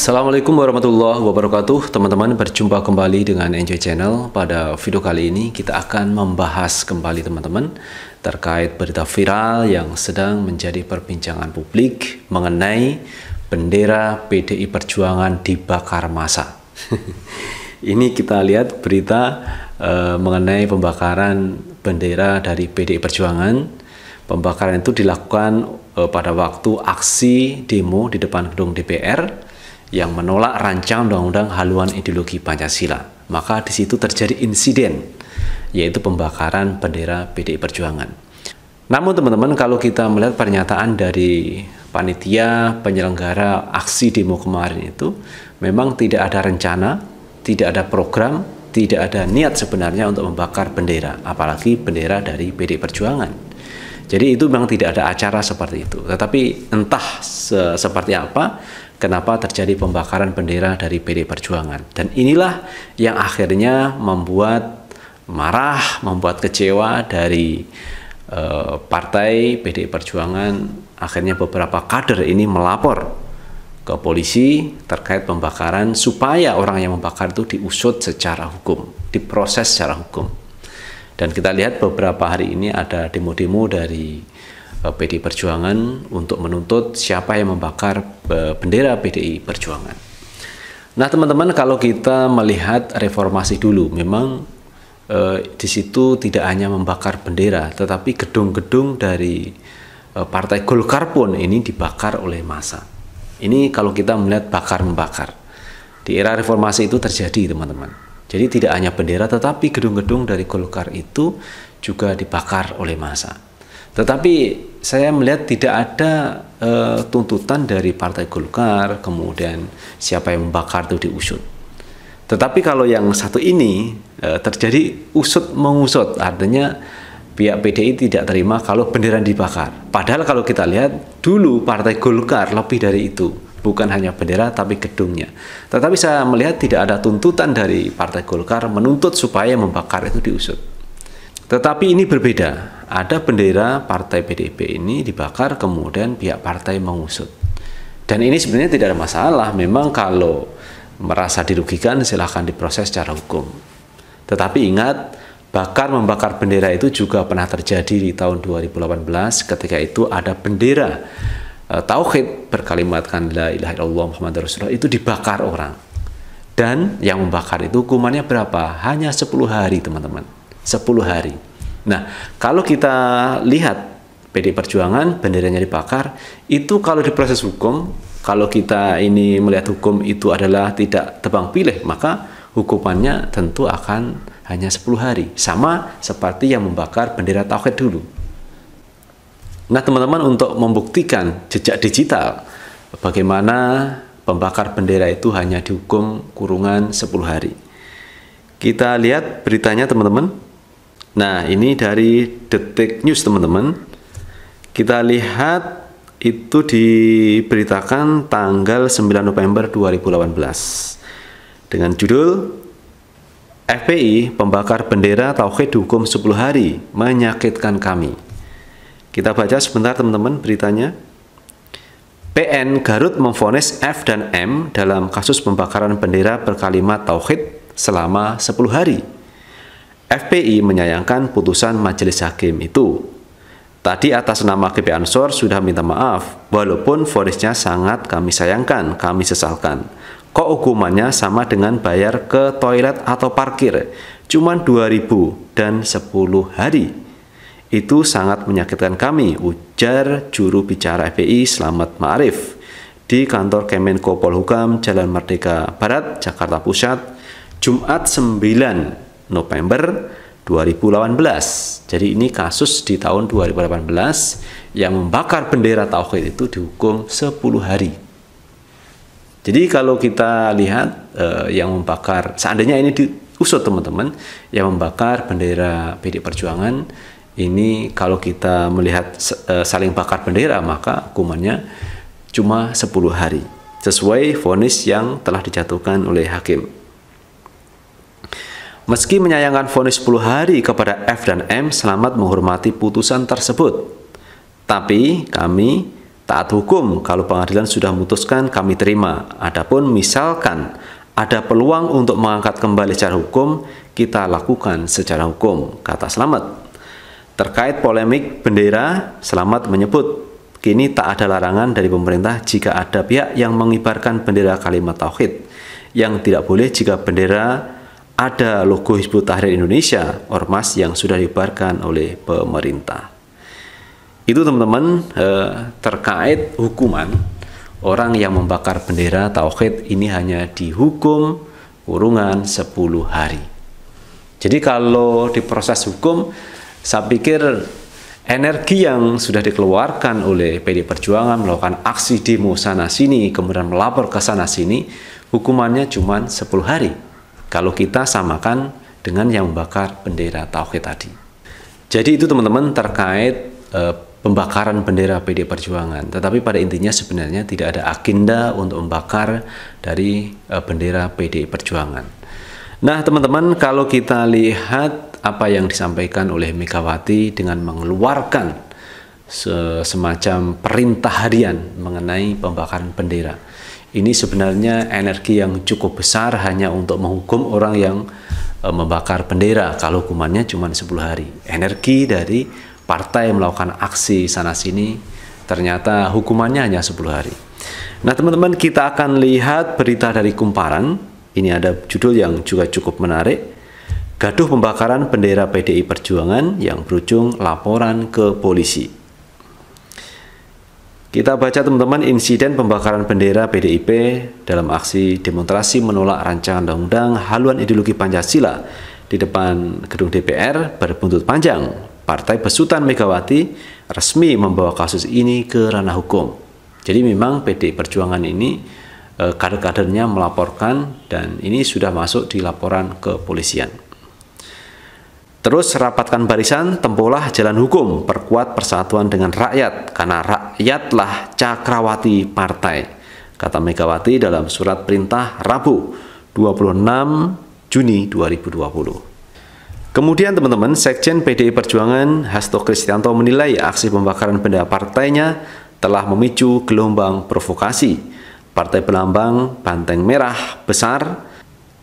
Assalamualaikum warahmatullahi wabarakatuh Teman-teman berjumpa kembali dengan Enjoy Channel Pada video kali ini kita akan membahas kembali teman-teman Terkait berita viral yang sedang menjadi perbincangan publik Mengenai bendera PDI Perjuangan dibakar masa Ini kita lihat berita e, mengenai pembakaran bendera dari PDI Perjuangan Pembakaran itu dilakukan e, pada waktu aksi demo di depan gedung DPR yang menolak rancangan undang-undang haluan ideologi Pancasila. Maka di situ terjadi insiden, yaitu pembakaran bendera PDI Perjuangan. Namun teman-teman kalau kita melihat pernyataan dari panitia penyelenggara aksi demo kemarin itu, memang tidak ada rencana, tidak ada program, tidak ada niat sebenarnya untuk membakar bendera, apalagi bendera dari PDI Perjuangan. Jadi itu memang tidak ada acara seperti itu. Tetapi entah se seperti apa, kenapa terjadi pembakaran bendera dari PD Perjuangan. Dan inilah yang akhirnya membuat marah, membuat kecewa dari eh, partai PD Perjuangan. Akhirnya beberapa kader ini melapor ke polisi terkait pembakaran supaya orang yang membakar itu diusut secara hukum, diproses secara hukum. Dan kita lihat beberapa hari ini ada demo-demo dari Eh, PDI Perjuangan untuk menuntut siapa yang membakar eh, bendera PDI Perjuangan. Nah, teman-teman, kalau kita melihat reformasi dulu, memang eh, di situ tidak hanya membakar bendera, tetapi gedung-gedung dari eh, Partai Golkar pun ini dibakar oleh massa. Ini kalau kita melihat bakar-membakar. Di era reformasi itu terjadi, teman-teman. Jadi tidak hanya bendera, tetapi gedung-gedung dari Golkar itu juga dibakar oleh massa. Tetapi saya melihat tidak ada e, tuntutan dari Partai Golkar, kemudian siapa yang membakar itu diusut. Tetapi kalau yang satu ini e, terjadi usut mengusut, artinya pihak PDI tidak terima kalau bendera dibakar. Padahal kalau kita lihat dulu Partai Golkar lebih dari itu, bukan hanya bendera tapi gedungnya. Tetapi saya melihat tidak ada tuntutan dari Partai Golkar menuntut supaya membakar itu diusut. Tetapi ini berbeda ada bendera partai PDIP ini dibakar kemudian pihak partai mengusut dan ini sebenarnya tidak ada masalah memang kalau merasa dirugikan silahkan diproses secara hukum tetapi ingat bakar membakar bendera itu juga pernah terjadi di tahun 2018 ketika itu ada bendera e, tauhid berkalimatkan la ilaha illallah Muhammad Rasulullah itu dibakar orang dan yang membakar itu hukumannya berapa hanya 10 hari teman-teman 10 hari Nah, kalau kita lihat PD Perjuangan benderanya dibakar itu kalau diproses hukum kalau kita ini melihat hukum itu adalah tidak tebang pilih maka hukumannya tentu akan hanya 10 hari sama seperti yang membakar bendera tauhid dulu nah teman-teman untuk membuktikan jejak digital bagaimana pembakar bendera itu hanya dihukum kurungan 10 hari kita lihat beritanya teman-teman Nah, ini dari Detik News, teman-teman. Kita lihat itu diberitakan tanggal 9 November 2018 dengan judul FPI pembakar bendera Tauhid hukum 10 hari menyakitkan kami. Kita baca sebentar teman-teman beritanya. PN Garut memfonis F dan M dalam kasus pembakaran bendera berkalimat Tauhid selama 10 hari. FPI menyayangkan putusan majelis hakim itu. Tadi atas nama GP Ansor sudah minta maaf, walaupun vonisnya sangat kami sayangkan, kami sesalkan. Kok hukumannya sama dengan bayar ke toilet atau parkir? Cuman 2000 dan 10 hari. Itu sangat menyakitkan kami, ujar juru bicara FPI Selamat Ma'arif di kantor Kemenko Polhukam Jalan Merdeka Barat, Jakarta Pusat, Jumat 9 November 2018. Jadi ini kasus di tahun 2018 yang membakar bendera tauhid itu dihukum 10 hari. Jadi kalau kita lihat eh, yang membakar, seandainya ini diusut teman-teman, yang membakar bendera PD Perjuangan ini kalau kita melihat eh, saling bakar bendera maka hukumannya cuma 10 hari sesuai vonis yang telah dijatuhkan oleh hakim meski menyayangkan vonis 10 hari kepada F dan M selamat menghormati putusan tersebut. Tapi kami taat hukum kalau pengadilan sudah memutuskan kami terima. Adapun misalkan ada peluang untuk mengangkat kembali secara hukum, kita lakukan secara hukum, kata Selamat. Terkait polemik bendera, Selamat menyebut kini tak ada larangan dari pemerintah jika ada pihak yang mengibarkan bendera kalimat tauhid. Yang tidak boleh jika bendera ada logo Hizbut Tahrir Indonesia, ormas yang sudah dibarkan oleh pemerintah. Itu teman-teman eh, terkait hukuman orang yang membakar bendera tauhid ini hanya dihukum kurungan 10 hari. Jadi kalau diproses hukum, saya pikir energi yang sudah dikeluarkan oleh PD Perjuangan melakukan aksi demo sana sini kemudian melapor ke sana sini hukumannya cuma 10 hari kalau kita samakan dengan yang membakar bendera tauhid tadi. Jadi itu teman-teman terkait e, pembakaran bendera PD Perjuangan. Tetapi pada intinya sebenarnya tidak ada agenda untuk membakar dari e, bendera PD Perjuangan. Nah, teman-teman kalau kita lihat apa yang disampaikan oleh Megawati dengan mengeluarkan semacam perintah harian mengenai pembakaran bendera ini sebenarnya energi yang cukup besar hanya untuk menghukum orang yang e, membakar bendera kalau hukumannya cuma 10 hari. Energi dari partai yang melakukan aksi sana sini ternyata hukumannya hanya 10 hari. Nah, teman-teman kita akan lihat berita dari Kumparan. Ini ada judul yang juga cukup menarik. Gaduh pembakaran bendera PDI Perjuangan yang berujung laporan ke polisi. Kita baca teman-teman insiden pembakaran bendera PDIP dalam aksi demonstrasi menolak rancangan undang-undang haluan ideologi Pancasila di depan gedung DPR berbuntut panjang. Partai besutan Megawati resmi membawa kasus ini ke ranah hukum. Jadi memang PD Perjuangan ini e, kader-kadernya melaporkan dan ini sudah masuk di laporan kepolisian. Terus rapatkan barisan, tempuhlah jalan hukum, perkuat persatuan dengan rakyat karena rakyat rakyatlah cakrawati partai, kata Megawati dalam surat perintah Rabu 26 Juni 2020. Kemudian teman-teman, Sekjen PDI Perjuangan Hasto Kristianto menilai aksi pembakaran benda partainya telah memicu gelombang provokasi. Partai Pelambang Banteng Merah besar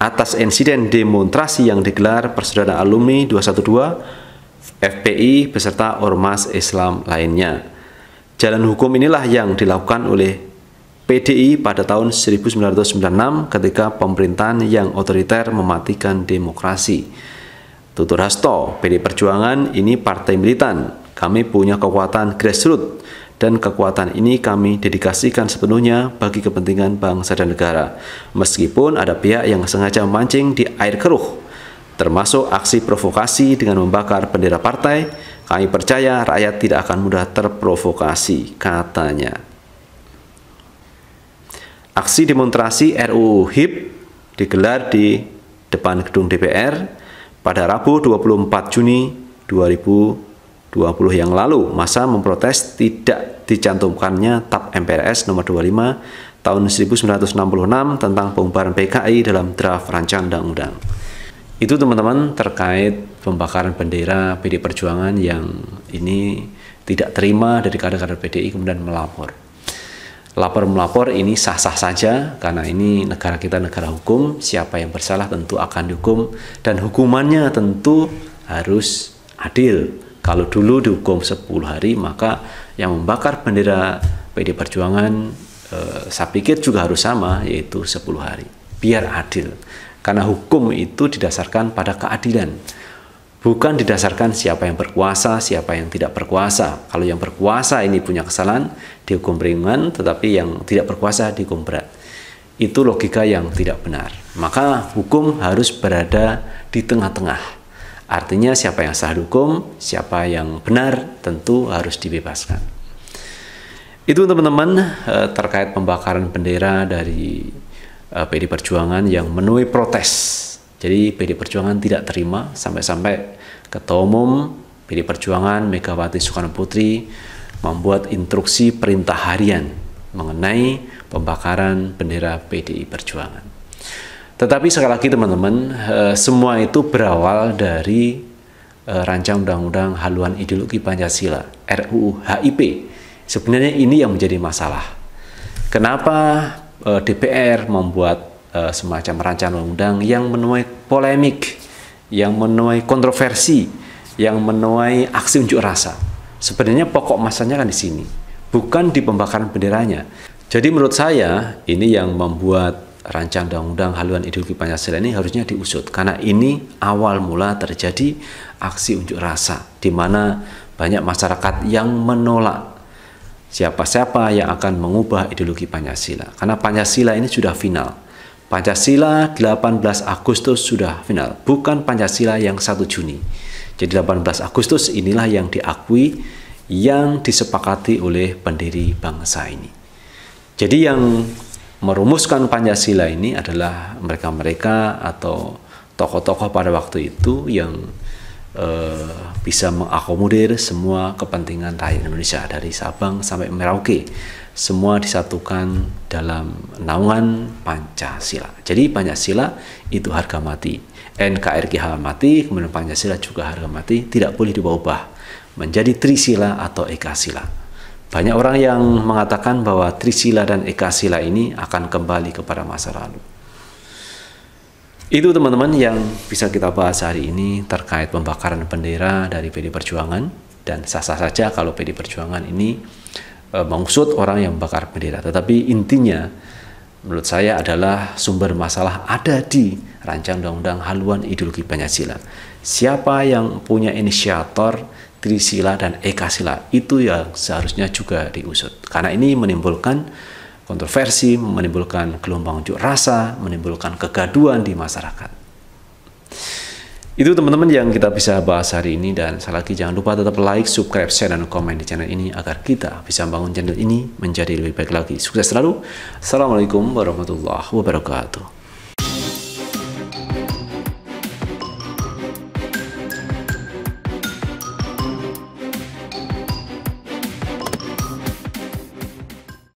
atas insiden demonstrasi yang digelar Persaudaraan Alumni 212 FPI beserta ormas Islam lainnya. Jalan hukum inilah yang dilakukan oleh PDI pada tahun 1996 ketika pemerintahan yang otoriter mematikan demokrasi. Tutur Hasto, PD Perjuangan ini partai militan. Kami punya kekuatan grassroots dan kekuatan ini kami dedikasikan sepenuhnya bagi kepentingan bangsa dan negara. Meskipun ada pihak yang sengaja memancing di air keruh, termasuk aksi provokasi dengan membakar bendera partai, kami percaya rakyat tidak akan mudah terprovokasi, katanya. Aksi demonstrasi RUU HIP digelar di depan gedung DPR pada Rabu 24 Juni 2020 yang lalu. Masa memprotes tidak dicantumkannya TAP MPRS nomor 25 tahun 1966 tentang pembubaran PKI dalam draft rancang undang-undang. Itu teman-teman terkait pembakaran bendera PD Perjuangan yang ini tidak terima dari kader-kader PDI kemudian melapor. Lapor melapor ini sah-sah saja karena ini negara kita negara hukum, siapa yang bersalah tentu akan dihukum dan hukumannya tentu harus adil. Kalau dulu dihukum 10 hari maka yang membakar bendera PD Perjuangan eh, saya pikir juga harus sama yaitu 10 hari. Biar adil. Karena hukum itu didasarkan pada keadilan bukan didasarkan siapa yang berkuasa, siapa yang tidak berkuasa. Kalau yang berkuasa ini punya kesalahan, dihukum ringan, tetapi yang tidak berkuasa dihukum berat. Itu logika yang tidak benar. Maka hukum harus berada di tengah-tengah. Artinya siapa yang salah hukum, siapa yang benar tentu harus dibebaskan. Itu teman-teman eh, terkait pembakaran bendera dari eh, PD Perjuangan yang menuai protes jadi PD Perjuangan tidak terima sampai-sampai Ketua Umum PD Perjuangan Megawati Soekarno Putri membuat instruksi perintah harian mengenai pembakaran bendera PDI Perjuangan. Tetapi sekali lagi teman-teman, eh, semua itu berawal dari eh, rancang undang-undang haluan ideologi Pancasila RUU HIP. Sebenarnya ini yang menjadi masalah. Kenapa eh, DPR membuat Eh, semacam rancangan undang-undang yang menuai polemik, yang menuai kontroversi, yang menuai aksi unjuk rasa. Sebenarnya pokok masanya kan di sini, bukan di pembakaran benderanya. Jadi menurut saya ini yang membuat rancangan undang-undang haluan ideologi Pancasila ini harusnya diusut karena ini awal mula terjadi aksi unjuk rasa di mana banyak masyarakat yang menolak siapa-siapa yang akan mengubah ideologi Pancasila karena Pancasila ini sudah final Pancasila 18 Agustus sudah final, bukan Pancasila yang 1 Juni. Jadi 18 Agustus inilah yang diakui yang disepakati oleh pendiri bangsa ini. Jadi yang merumuskan Pancasila ini adalah mereka-mereka atau tokoh-tokoh pada waktu itu yang eh, bisa mengakomodir semua kepentingan rakyat Indonesia dari Sabang sampai Merauke semua disatukan dalam naungan Pancasila. Jadi Pancasila itu harga mati. NKRI haram mati, kemudian Pancasila juga harga mati, tidak boleh diubah-ubah menjadi Trisila atau Eka Sila. Banyak orang yang mengatakan bahwa Trisila dan Eka Sila ini akan kembali kepada masa lalu. Itu teman-teman yang bisa kita bahas hari ini terkait pembakaran bendera dari PD Perjuangan dan sah-sah saja kalau PD Perjuangan ini Eh, maksud orang yang membakar bendera. Tetapi intinya menurut saya adalah sumber masalah ada di rancang undang-undang haluan ideologi Pancasila. Siapa yang punya inisiator Trisila dan ekasila itu yang seharusnya juga diusut. Karena ini menimbulkan kontroversi, menimbulkan gelombang unjuk rasa, menimbulkan kegaduan di masyarakat. Itu teman-teman yang kita bisa bahas hari ini dan sekali lagi jangan lupa tetap like, subscribe, share, dan komen di channel ini agar kita bisa membangun channel ini menjadi lebih baik lagi. Sukses selalu. Assalamualaikum warahmatullahi wabarakatuh.